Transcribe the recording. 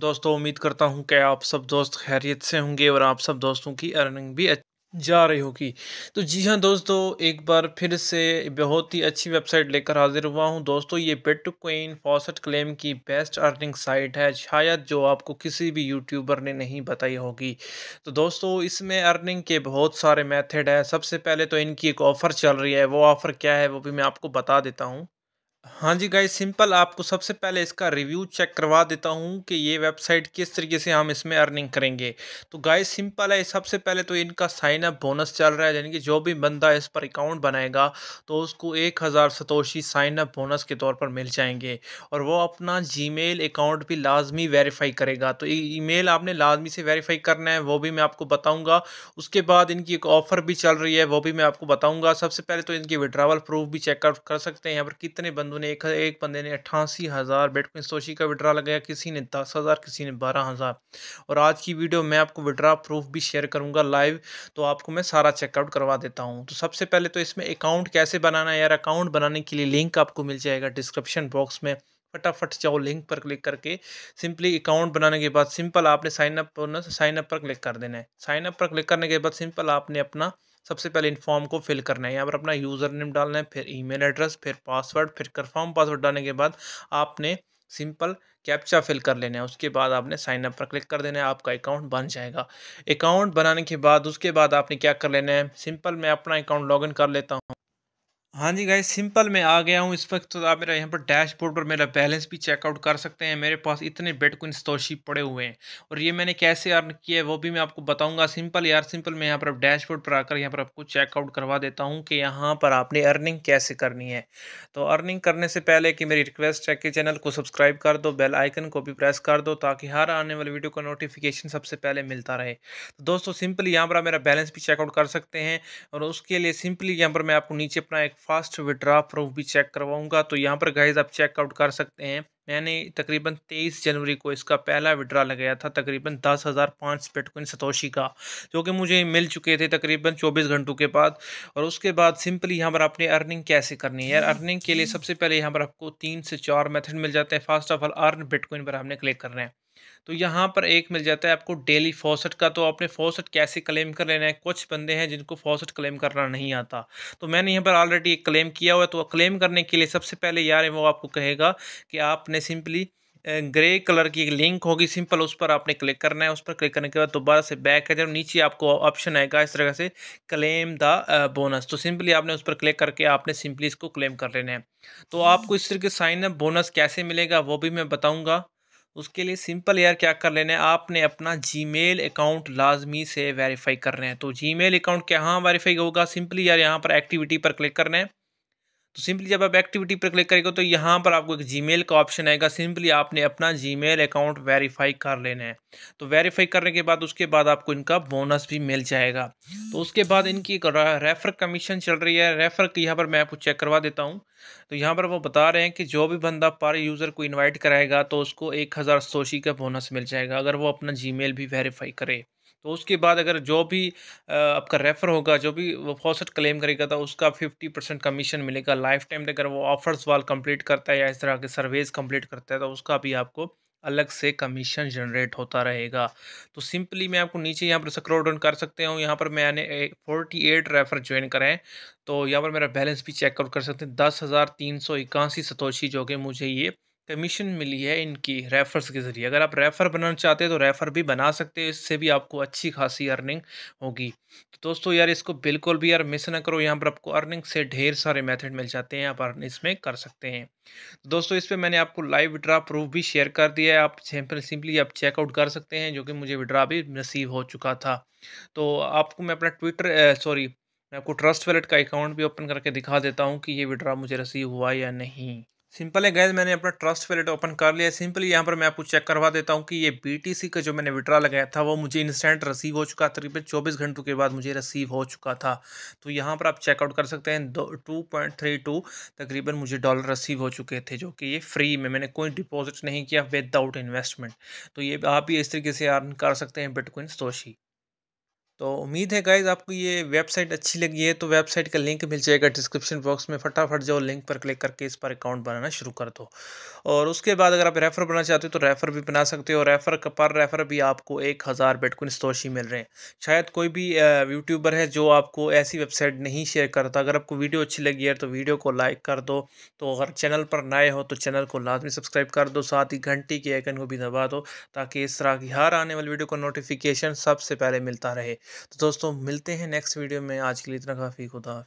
दोस्तों उम्मीद करता हूँ कि आप सब दोस्त खैरियत से होंगे और आप सब दोस्तों की अर्निंग भी जा रही होगी तो जी हाँ दोस्तों एक बार फिर से बहुत ही अच्छी वेबसाइट लेकर हाजिर हुआ हूँ दोस्तों ये बिट कोइन फॉसट क्लेम की बेस्ट अर्निंग साइट है शायद जो आपको किसी भी यूट्यूबर ने नहीं बताई होगी तो दोस्तों इसमें अर्निंग के बहुत सारे मेथड हैं सबसे पहले तो इनकी एक ऑफ़र चल रही है वो ऑफ़र क्या है वो भी मैं आपको बता देता हूँ हाँ जी गाइस सिंपल आपको सबसे पहले इसका रिव्यू चेक करवा देता हूँ कि ये वेबसाइट किस तरीके से हम इसमें अर्निंग करेंगे तो गाइस सिंपल है सबसे पहले तो इनका साइन अप बोनस चल रहा है यानी कि जो भी बंदा इस पर अकाउंट बनाएगा तो उसको एक हज़ार सतोशी साइन अप बोनस के तौर पर मिल जाएंगे और वो अपना जी अकाउंट भी लाजमी वेरीफाई करेगा तो ई आपने लाजमी से वेरीफाई करना है वो भी मैं आपको बताऊँगा उसके बाद इनकी एक ऑफ़र भी चल रही है वो भी मैं आपको बताऊँगा सबसे पहले तो इनकी विड्रावल प्रूफ भी चेकआउट कर सकते हैं यहाँ पर कितने बंद बंदों ने एक, एक बंदे ने अट्ठासी हज़ार बेटकॉइन सोशी का विड्रा लगाया किसी ने दस हज़ार किसी ने बारह हज़ार और आज की वीडियो में आपको विड्रा प्रूफ भी शेयर करूँगा लाइव तो आपको मैं सारा चेकआउट करवा देता हूँ तो सबसे पहले तो इसमें अकाउंट कैसे बनाना है यार अकाउंट बनाने के लिए लिंक आपको मिल जाएगा डिस्क्रिप्शन बॉक्स में फटाफट जाओ लिंक पर क्लिक करके सिंपली अकाउंट बनाने के बाद सिंपल आपने साइन साइनअप पर क्लिक कर देना है साइनअप पर क्लिक करने के बाद सिंपल आपने अपना सबसे पहले इन फॉर्म को फिल करना है यहाँ पर अपना यूज़र नेम डालना है फिर ईमेल एड्रेस फिर पासवर्ड फिर कन्फर्म पासवर्ड डालने के बाद आपने सिंपल कैप्चा फिल कर लेना है उसके बाद आपने साइन अप पर क्लिक कर देना है आपका अकाउंट बन जाएगा अकाउंट बनाने के बाद उसके बाद आपने क्या कर लेना है सिंपल मैं अपना अकाउंट लॉगिन कर लेता हूँ हाँ जी गाइस सिंपल मैं आ गया हूँ इस वक्त तो आप मेरा यहाँ पर डैशबोर्ड पर मेरा बैलेंस भी चेकआउट कर सकते हैं मेरे पास इतने बेटकॉइन तोशी पड़े हुए हैं और ये मैंने कैसे अर्न किया है वो भी मैं आपको बताऊंगा सिंपल यार सिंपल मैं यहाँ पर डैशबोर्ड पर आकर यहाँ पर आपको चेकआउट करवा देता हूँ कि यहाँ पर आपने अर्निंग कैसे करनी है तो अर्निंग करने से पहले कि मेरी रिक्वेस्ट है कि चैनल को सब्सक्राइब कर दो बेल आइकन को भी प्रेस कर दो ताकि हर आने वाली वीडियो का नोटिफिकेशन सबसे पहले मिलता रहे तो दोस्तों सिंपली यहाँ पर आप मेरा बैलेंस भी चेकआउट कर सकते हैं और उसके लिए सिंपली यहाँ पर मैं आपको नीचे अपना एक फास्ट विड्रा प्रूफ भी चेक करवाऊंगा तो यहाँ पर गाइज आप चेकआउट कर सकते हैं मैंने तकरीबन तेईस जनवरी को इसका पहला विड्रा लगाया था तकरीबन दस हज़ार पाँच बिटकॉइन सतोशी का जो कि मुझे मिल चुके थे तकरीबन चौबीस घंटों के बाद और उसके बाद सिंपली यहाँ पर आपने अर्निंग कैसे करनी है यार अर्निंग के लिए सबसे पहले यहाँ पर आपको तीन से चार मेथड मिल जाते हैं first of all earn bitcoin पर हमने क्लिक करना है तो यहाँ पर एक मिल जाता है आपको डेली फॉसट का तो आपने फॉसट कैसे क्लेम कर लेना है कुछ बंदे हैं जिनको फॉसट क्लेम करना नहीं आता तो मैंने यहाँ पर ऑलरेडी एक क्लेम किया हुआ है तो क्लेम करने के लिए सबसे पहले यार वो आपको कहेगा कि आपने सिंपली ग्रे कलर की एक लिंक होगी सिंपल उस पर आपने क्लिक करना है उस पर क्लिक करने के बाद दोबारा से बैक है जब नीचे आपको ऑप्शन आएगा इस तरह से क्लेम द बोनस तो सिंपली आपने उस पर क्लिक करके आपने सिंपली इसको क्लेम कर लेना है तो आपको इस तरह के साइन अप बोनस कैसे मिलेगा वो भी मैं बताऊँगा उसके लिए सिंपल यार क्या कर लेना है आपने अपना जीमेल अकाउंट लाजमी से वेरीफाई करना है तो जीमेल अकाउंट क्या हाँ वेरीफाई होगा सिंपली यार यहाँ पर एक्टिविटी पर क्लिक करना है तो सिंपली जब आप एक्टिविटी पर क्लिक करेंगे तो यहाँ पर आपको एक जीमेल का ऑप्शन आएगा सिंपली आपने अपना जीमेल अकाउंट वेरीफाई कर लेना है तो वेरीफाई करने के बाद उसके बाद आपको इनका बोनस भी मिल जाएगा तो उसके बाद इनकी एक रेफर कमीशन चल रही है रेफर की यहाँ पर मैं आपको चेक करवा देता हूँ तो यहाँ पर वो बता रहे हैं कि जो भी बंदा पर यूज़र को इन्वाइट कराएगा तो उसको एक हज़ार सोशी का बोनस मिल जाएगा अगर वो अपना जी भी वेरीफाई करे तो उसके बाद अगर जो भी आपका रेफर होगा जो भी वो फॉसट क्लेम करेगा तो उसका फिफ्टी परसेंट कमीशन मिलेगा लाइफ टाइम अगर वो ऑफर्स वाल कंप्लीट करता है या इस तरह के सर्वेज कंप्लीट करता है तो उसका भी आपको अलग से कमीशन जनरेट होता रहेगा तो सिंपली मैं आपको नीचे यहाँ पर सक्रोडन डाउन कर सकते हूँ यहाँ पर मैंने फोर्टी एट रेफर ज्वाइन कराएं तो यहाँ पर मेरा बैलेंस भी चेकआउट कर सकते हैं दस हज़ार तीन सौ इक्यासी सतोशी जो कि मुझे ये कमीशन मिली है इनकी रेफ़र्स के ज़रिए अगर आप रेफ़र बनाना चाहते हैं तो रेफ़र भी बना सकते हैं इससे भी आपको अच्छी खासी अर्निंग होगी तो दोस्तों यार इसको बिल्कुल भी यार मिस ना करो यहाँ पर आपको अर्निंग से ढेर सारे मेथड मिल जाते हैं आप अर्न इसमें कर सकते हैं दोस्तों इस पर मैंने आपको लाइव विड्रा प्रूफ भी शेयर कर दिया है आप सिंपल सिंपली आप चेकआउट कर सकते हैं जो कि मुझे विड्रा भी नसीब हो चुका था तो आपको मैं अपना ट्विटर सॉरी मैं आपको ट्रस्ट वैलेट का अकाउंट भी ओपन करके दिखा देता हूँ कि ये विड्रा मुझे रसीव हुआ या नहीं सिंपल है गैज मैंने अपना ट्रस्ट वैलेट ओपन कर लिया सिंपली यहाँ पर मैं आपको चेक करवा देता हूँ कि ये बीटीसी का जो मैंने विड्रा लगाया था वो मुझे इंस्टेंट रिसीव हो चुका तकरीबन 24 घंटों के बाद मुझे रिसीव हो चुका था तो यहाँ पर आप चेकआउट कर सकते हैं दो टू पॉइंट थ्री टू तकरीबन मुझे डॉलर रिसीव हो चुके थे जो कि ये फ्री में मैंने कोई डिपॉजिट नहीं किया विदाउट इन्वेस्टमेंट तो ये आप भी इस तरीके से अर्न कर सकते हैं बिटकॉइन तोशी तो उम्मीद है गाइज आपको ये वेबसाइट अच्छी लगी है तो वेबसाइट का लिंक मिल जाएगा डिस्क्रिप्शन बॉक्स में फटाफट जाओ लिंक पर क्लिक करके इस पर अकाउंट बनाना शुरू कर दो और उसके बाद अगर आप रेफ़र बनाना चाहते हो तो रेफ़र भी बना सकते हो और रेफ़र पर रेफ़र भी आपको एक हज़ार बेटकुन स्तोशी मिल रहे हैं शायद कोई भी यूट्यूबर है जो आपको ऐसी वेबसाइट नहीं शेयर करता अगर आपको वीडियो अच्छी लगी है तो वीडियो को लाइक कर दो तो अगर चैनल पर नए हो तो चैनल को लाजमी सब्सक्राइब कर दो साथ ही घंटी के आइकन को भी दबा दो ताकि इस तरह की हर आने वाली वीडियो का नोटिफिकेशन सबसे पहले मिलता रहे तो दोस्तों मिलते हैं नेक्स्ट वीडियो में आज के लिए इतना काफ़ी खुदा